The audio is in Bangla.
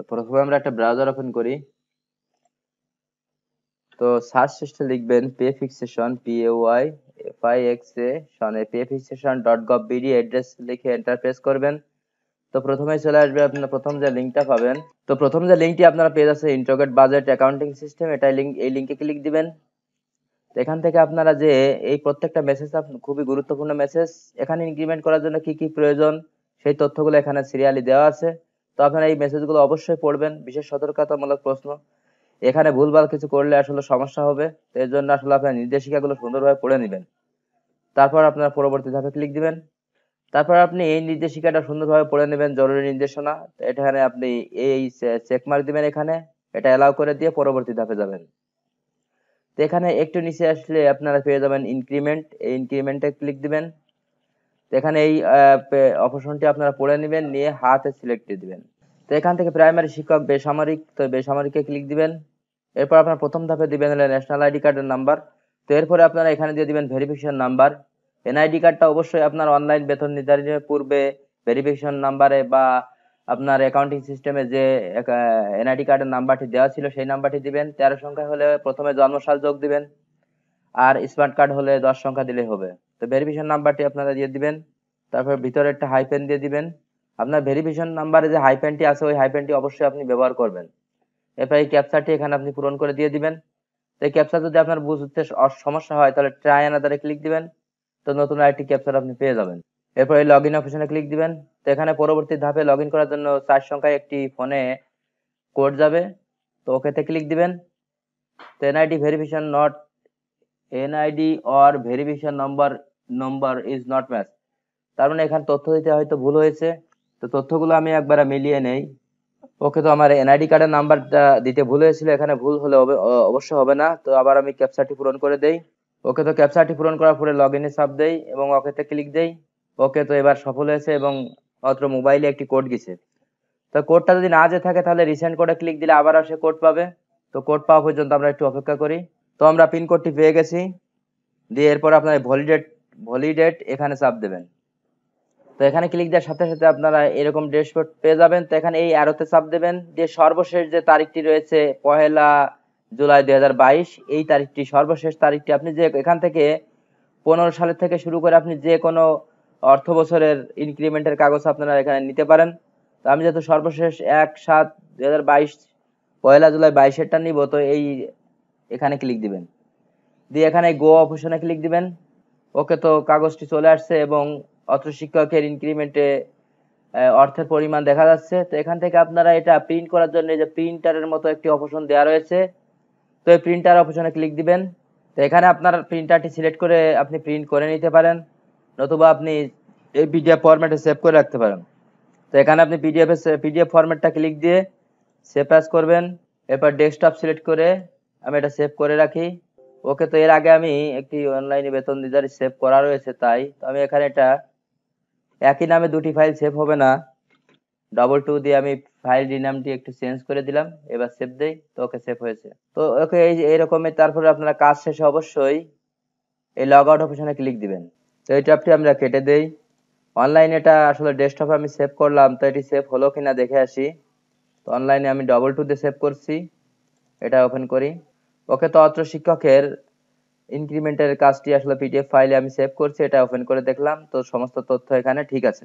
তো প্রথমে আমরা একটা ব্রাউজার ওপেন করি তো সার্চ সিস্টে লিখবেন pay fixation P A Y F I X A সনে pay fixation dot gov BD address লিখে এন্টার প্রেস করবেন তো প্রথমে চলে আসবে আপনার প্রথম যে লিঙ্কটা পাবেন তো প্রথম যে লিঙ্কটি আপনারা পেয়ে যাচ্ছে ইন্টোগেট বাজেট অ্যাকাউন্টিং সিস্টেম এটা লিঙ্ক এই লিঙ্কে ক্লিক দিবেন এখান থেকে আপনারা যে এই প্রত্যেকটা মেসেজ খুবই গুরুত্বপূর্ণ মেসেজ এখানে ইনক্রিমেন্ট করার জন্য কি কি প্রয়োজন সেই তথ্যগুলো এখানে সিরিয়ালি দেওয়া আছে তো আপনারা এই মেসেজগুলো অবশ্যই পড়বেন বিশেষ সতর্কতামূলক প্রশ্ন এখানে ভুলভাল কিছু করলে আসলে সমস্যা হবে এর জন্য আসলে আপনার নির্দেশিকাগুলো সুন্দরভাবে পড়ে নেবেন তারপর আপনারা পরবর্তী ধাপে ক্লিক দিবেন তারপর আপনি এই নির্দেশিকাটা সুন্দরভাবে পড়ে নেবেন জরুরি নির্দেশনা এখানে আপনি এই চেকমার্ক দিবেন এখানে এটা অ্যালাউ করে দিয়ে পরবর্তী ধাপে যাবেন তো এখানে একটু নিচে আসলে আপনারা পেয়ে যাবেন ইনক্রিমেন্ট এই ইনক্রিমেন্টে ক্লিক দিবেন এখানে এই অপশনটি আপনারা পড়ে নেবেন নিয়ে হাতে সিলেক্ট দিয়ে দিবেন তো এখান থেকে প্রাইমারি শিক্ষক বেসামরিক তো বেসামরিকে ক্লিক দিবেন এরপর আপনার প্রথম ধাপে দিবেন হলে ন্যাশনাল আইডি কার্ডের নাম্বার তো এরপরে আপনারা এখানে দিয়ে দিবেন ভেরিফিকেশন নাম্বার এনআইডি কার্ডটা অবশ্যই আপনার অনলাইন বেতন নির্ধারণের পূর্বে ভেরিফিকেশন নাম্বারে বা আপনার অ্যাকাউন্টিং সিস্টেমে যে এনআইডি কার্ডের নাম্বারটি দেওয়া ছিল সেই নাম্বারটি দিবেন তেরো সংখ্যা হলে প্রথমে জন্মসাল যোগ দিবেন আর স্মার্ট কার্ড হলে দশ সংখ্যা দিলেই হবে তো ভেরিফিকেশন নাম্বারটি আপনারা দিয়ে দিবেন তারপর ভিতরে একটা হাইপেন দিয়ে দিবেন আপনার ভেরিফিকেশন নাম্বারে যে হাইপেনটি আছে ওই হাইপেনটি অবশ্যই আপনি ব্যবহার করবেন এরপর এই ক্যাপচারটি এখানে আপনি পূরণ করে দিয়ে দিবেন তো এই ক্যাপচার যদি আপনার বুঝতে সমস্যা হয় তাহলে ট্রাই আনাদারে ক্লিক দিবেন তো নতুন আরেকটি ক্যাপচার আপনি পেয়ে যাবেন এরপর এই লগ ইন অপশনে ক্লিক দিবেন তো এখানে পরবর্তী ধাপে লগ করার জন্য চার সংখ্যায় একটি ফোনে কোড যাবে তো ওকেতে ক্লিক দিবেন তো NID verification not NID or verification number number is not match তার মানে এখানে তথ্য দিতে হয়তো ভুল হয়েছে তো তথ্যগুলো আমি একবার মিলিয়ে নেই ওকে তো আমার এনআইডি কার্ডের নাম্বারটা দিতে ভুল হয়েছিল এখানে ভুল হলে অবশ্য হবে না তো আবার আমি ক্যাপচারটি পূরণ করে দেই ওকে তো ক্যাপচারটি পূরণ করার পরে লগ ইনে সাপ দেই এবং ওকেতে ক্লিক দেই ওকে তো এবার সফল হয়েছে এবং অত্র মোবাইলে একটি কোড গেছে তো কোডটা যদি না যে থাকে তাহলে রিসেন্ট কোডে ক্লিক দিলে আবার সে কোড পাবে তো কোড পাওয়া পর্যন্ত আমরা একটু অপেক্ষা করি তো আমরা পিন কোডটি পেয়ে গেছি দিয়ে এরপর আপনার ভলিডেট ভলিডেট এখানে চাপ দেবেন তো এখানে ক্লিক দেওয়ার সাথে সাথে আপনারা এরকম ড্যাশবোর্ড পেয়ে যাবেন তো এখানে এই অ্যারোতে চাপ দেবেন যে সর্বশেষ যে তারিখটি রয়েছে পহেলা জুলাই দুই এই তারিখটি সর্বশেষ তারিখটি আপনি যে এখান থেকে পনেরো সালের থেকে শুরু করে আপনি যে কোনো অর্থ বছরের ইনক্রিমেন্টের কাগজ আপনারা এখানে নিতে পারেন তো আমি যেহেতু সর্বশেষ এক সাত দুই হাজার বাইশ পয়লা জুলাই বাইশেরটা নিব তো এই এখানে ক্লিক দিবেন দিয়ে এখানে গো অপশনে ক্লিক দিবেন ওকে তো কাগজটি চলে আসছে এবং অত্র শিক্ষকের ইনক্রিমেন্টে অর্থের পরিমাণ দেখা যাচ্ছে তো এখান থেকে আপনারা এটা প্রিন্ট করার জন্য যে প্রিন্টারের মতো একটি অপশন দেওয়া রয়েছে তো এই প্রিন্টার অপশনে ক্লিক দিবেন তো এখানে আপনার প্রিন্টারটি সিলেক্ট করে আপনি প্রিন্ট করে নিতে পারেন নতুবা আপনি এই পিডিএফ ফরম্যাটে সেভ করে রাখতে পারেন তো এখানে আপনি পিডিএফ পিডিএফ ফরম্যাটটা ক্লিক দিয়ে সেভ অ্যাজ করবেন এরপর ডেস্কটপ সিলেক্ট করে আমি এটা সেভ করে রাখি ওকে তো এর আগে আমি একটি অনলাইনে বেতন দিদার সেভ করা রয়েছে তাই তো আমি এখানে এটা একই নামে দুটি ফাইল সেভ হবে না ডবল টু দিয়ে আমি ফাইল নামটি একটু চেঞ্জ করে দিলাম এবার সেভ দেই তো ওকে সেভ হয়েছে তো ওকে এই এইরকমই তারপরে আপনারা কাজ শেষে অবশ্যই এই লগ আউট অপশনে ক্লিক দিবেন তো এই ট্যাবটি আমরা কেটে দেই অনলাইনে এটা আসলে ডেস্কটপে আমি সেভ করলাম তো এটি সেভ হলো কিনা দেখে আসি তো অনলাইনে আমি ডবল টু দিয়ে সেভ করছি এটা ওপেন করি ওকে তো অত্র শিক্ষকের ইনক্রিমেন্টের কাজটি আসলে পিডিএফ ফাইলে আমি সেভ করছি এটা ওপেন করে দেখলাম তো সমস্ত তথ্য এখানে ঠিক আছে